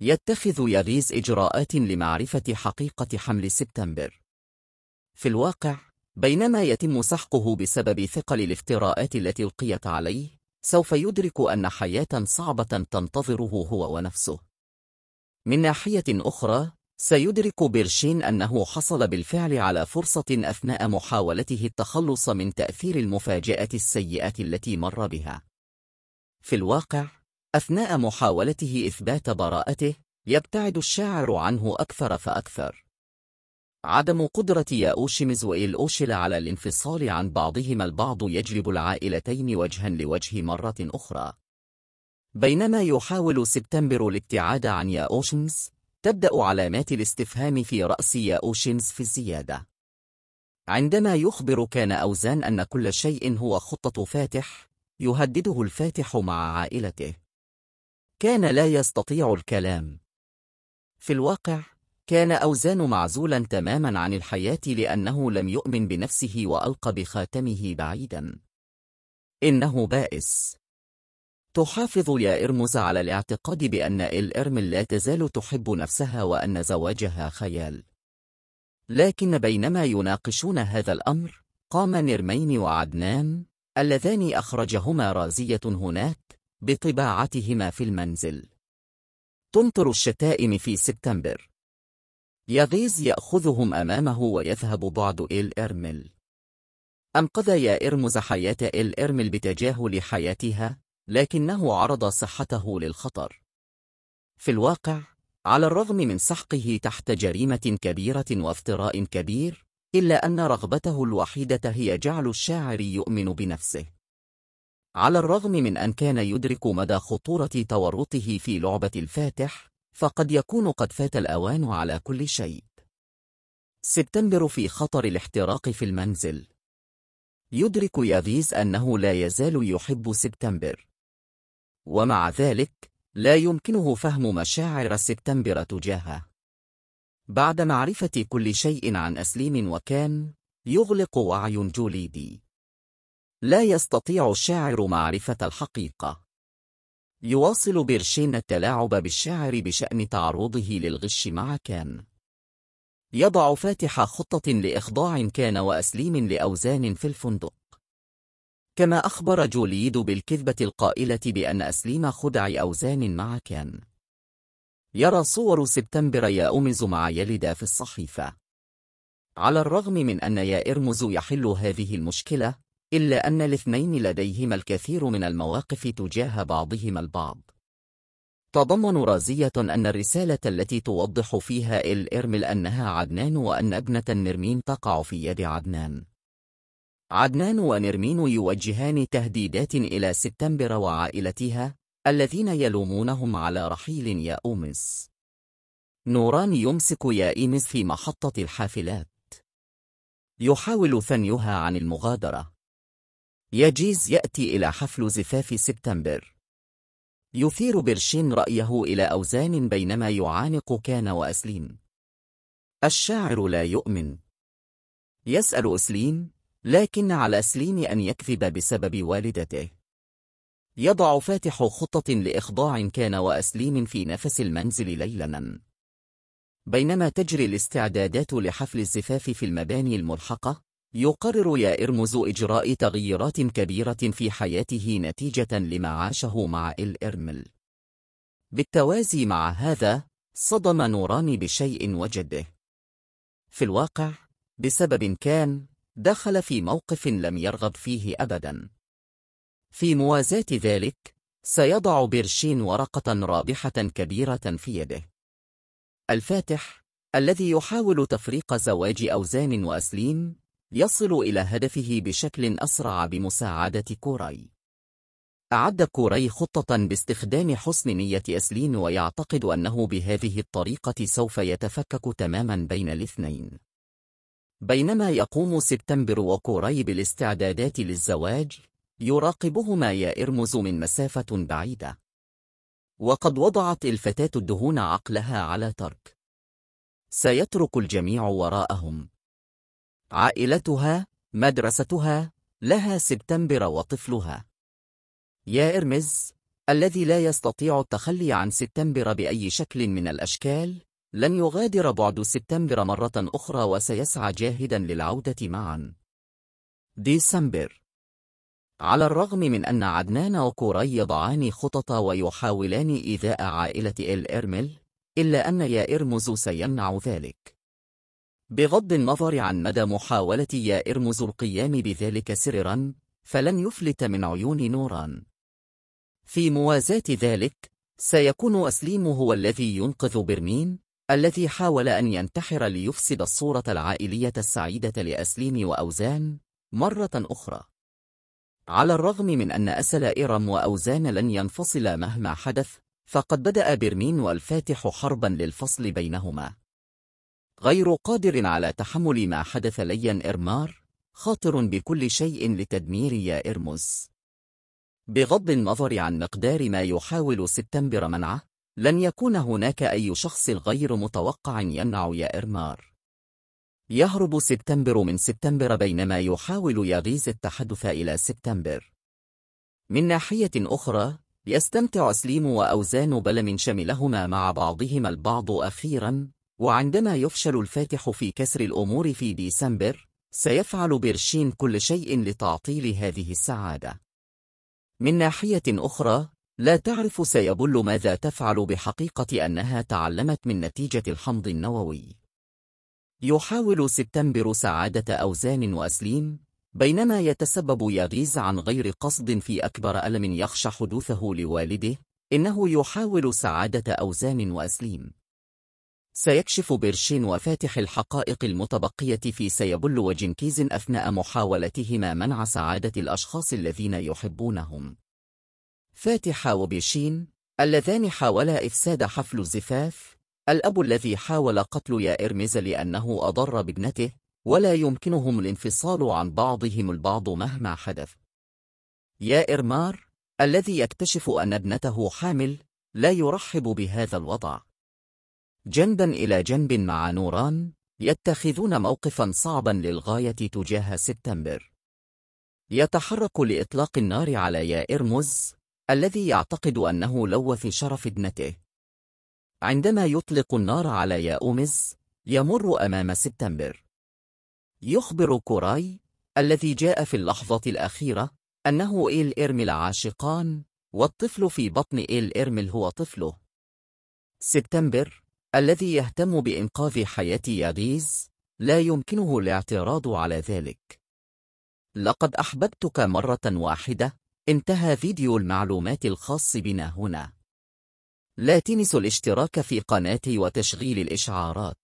يتخذ ياريز إجراءات لمعرفة حقيقة حمل سبتمبر في الواقع بينما يتم سحقه بسبب ثقل الافتراءات التي ألقيت عليه سوف يدرك أن حياة صعبة تنتظره هو ونفسه من ناحية أخرى سيدرك بيرشين أنه حصل بالفعل على فرصة أثناء محاولته التخلص من تأثير المفاجأة السيئة التي مر بها في الواقع أثناء محاولته إثبات براءته، يبتعد الشاعر عنه أكثر فأكثر. عدم قدرة ياوشيمز وإيلأوشيل على الانفصال عن بعضهما البعض يجلب العائلتين وجها لوجه مرة أخرى. بينما يحاول سبتمبر الابتعاد عن ياوشيمز، تبدأ علامات الاستفهام في رأس ياوشيمز في الزيادة. عندما يخبر كان أوزان أن كل شيء هو خطة فاتح، يهدده الفاتح مع عائلته. كان لا يستطيع الكلام في الواقع كان أوزان معزولا تماما عن الحياة لأنه لم يؤمن بنفسه وألقى بخاتمه بعيدا إنه بائس تحافظ يا إرمز على الاعتقاد بأن إرمل لا تزال تحب نفسها وأن زواجها خيال لكن بينما يناقشون هذا الأمر قام نرمين وعدنان اللذان أخرجهما رازية هناك بطباعتهما في المنزل تمطر الشتائم في سبتمبر يغيز يأخذهم أمامه ويذهب بعد إل إرمل أنقذ يا إرمز حياة إل إرمل بتجاهل حياتها لكنه عرض صحته للخطر في الواقع على الرغم من سحقه تحت جريمة كبيرة وافتراء كبير إلا أن رغبته الوحيدة هي جعل الشاعر يؤمن بنفسه على الرغم من أن كان يدرك مدى خطورة تورطه في لعبة الفاتح فقد يكون قد فات الأوان على كل شيء سبتمبر في خطر الاحتراق في المنزل يدرك يافيز أنه لا يزال يحب سبتمبر ومع ذلك لا يمكنه فهم مشاعر سبتمبر تجاهه بعد معرفة كل شيء عن أسليم وكان يغلق وعي جوليدي لا يستطيع الشاعر معرفة الحقيقة. يواصل بيرشين التلاعب بالشاعر بشأن تعرضه للغش مع كان. يضع فاتح خطة لإخضاع كان وأسليم لأوزان في الفندق. كما أخبر جوليد بالكذبة القائلة بأن أسليم خدع أوزان مع كان. يرى صور سبتمبر يأمز مع يلدا في الصحيفة. على الرغم من أن يا إرمز يحل هذه المشكلة، إلا أن الاثنين لديهما الكثير من المواقف تجاه بعضهما البعض تضمن رازية أن الرسالة التي توضح فيها الإرمل أنها عدنان وأن ابنة نرمين تقع في يد عدنان عدنان ونرمين يوجهان تهديدات إلى سبتمبر وعائلتها الذين يلومونهم على رحيل يا أومس نوران يمسك يا إيمس في محطة الحافلات يحاول ثنيها عن المغادرة يجيز يأتي إلى حفل زفاف سبتمبر يثير برشين رأيه إلى أوزان بينما يعانق كان وأسلين الشاعر لا يؤمن يسأل أسلين لكن على أسلين أن يكذب بسبب والدته يضع فاتح خطة لإخضاع كان وأسليم في نفس المنزل ليلا بينما تجري الاستعدادات لحفل الزفاف في المباني الملحقة يقرر يا إرمز إجراء تغييرات كبيرة في حياته نتيجة لما عاشه مع الإرمل بالتوازي مع هذا صدم نوران بشيء وجده في الواقع بسبب كان دخل في موقف لم يرغب فيه أبدا في موازاة ذلك سيضع بيرشين ورقة رابحة كبيرة في يده الفاتح الذي يحاول تفريق زواج أوزان وأسليم يصل إلى هدفه بشكل أسرع بمساعدة كوري. أعد كوري خطة باستخدام حسن نية أسلين ويعتقد أنه بهذه الطريقة سوف يتفكك تماما بين الاثنين. بينما يقوم سبتمبر وكوري بالاستعدادات للزواج، يراقبهما يا إرمز من مسافة بعيدة. وقد وضعت الفتاة الدهون عقلها على ترك. سيترك الجميع وراءهم. عائلتها مدرستها لها سبتمبر وطفلها يا إرمز الذي لا يستطيع التخلي عن سبتمبر بأي شكل من الأشكال لن يغادر بعد سبتمبر مرة أخرى وسيسعى جاهدا للعودة معا ديسمبر على الرغم من أن عدنان وكوري يضعان خطط ويحاولان إيذاء عائلة إل إرمل إلا أن يا إرمز سيمنع ذلك بغض النظر عن مدى محاولة إرمز القيام بذلك سررا فلن يفلت من عيون نوران في موازاة ذلك سيكون أسليم هو الذي ينقذ برمين الذي حاول أن ينتحر ليفسد الصورة العائلية السعيدة لأسليم وأوزان مرة أخرى على الرغم من أن أسل إرم وأوزان لن ينفصل مهما حدث فقد بدأ برمين والفاتح حربا للفصل بينهما غير قادر على تحمل ما حدث لي إرمار خاطر بكل شيء لتدمير يا إرمز بغض النظر عن مقدار ما يحاول سبتمبر منعه لن يكون هناك أي شخص غير متوقع يمنع يا إرمار يهرب سبتمبر من سبتمبر بينما يحاول يغيز التحدث إلى سبتمبر من ناحية أخرى يستمتع سليم وأوزان بلم شملهما مع بعضهما البعض أخيرا وعندما يفشل الفاتح في كسر الأمور في ديسمبر سيفعل بيرشين كل شيء لتعطيل هذه السعادة من ناحية أخرى لا تعرف سيبل ماذا تفعل بحقيقة أنها تعلمت من نتيجة الحمض النووي يحاول سبتمبر سعادة أوزان وأسليم بينما يتسبب ياغيز عن غير قصد في أكبر ألم يخشى حدوثه لوالده إنه يحاول سعادة أوزان وأسليم سيكشف بيرشين وفاتح الحقائق المتبقية في سيبل وجنكيز أثناء محاولتهما منع سعادة الأشخاص الذين يحبونهم. فاتح وبيرشين اللذان حاولا إفساد حفل الزفاف الأب الذي حاول قتل يائرمز لأنه أضر بابنته ولا يمكنهم الانفصال عن بعضهم البعض مهما حدث يائرمار الذي يكتشف أن ابنته حامل لا يرحب بهذا الوضع جنبا إلى جنب مع نوران يتخذون موقفا صعبا للغاية تجاه سبتمبر يتحرك لإطلاق النار على يا مز الذي يعتقد أنه لوث شرف ابنته عندما يطلق النار على ياومز يمر أمام سبتمبر يخبر كوراي الذي جاء في اللحظة الأخيرة أنه إيل إرمل عاشقان والطفل في بطن إيل إرمل هو طفله سبتمبر الذي يهتم بإنقاذ حياة ياغيز لا يمكنه الاعتراض على ذلك لقد أحببتك مرة واحدة انتهى فيديو المعلومات الخاص بنا هنا لا تنسوا الاشتراك في قناتي وتشغيل الإشعارات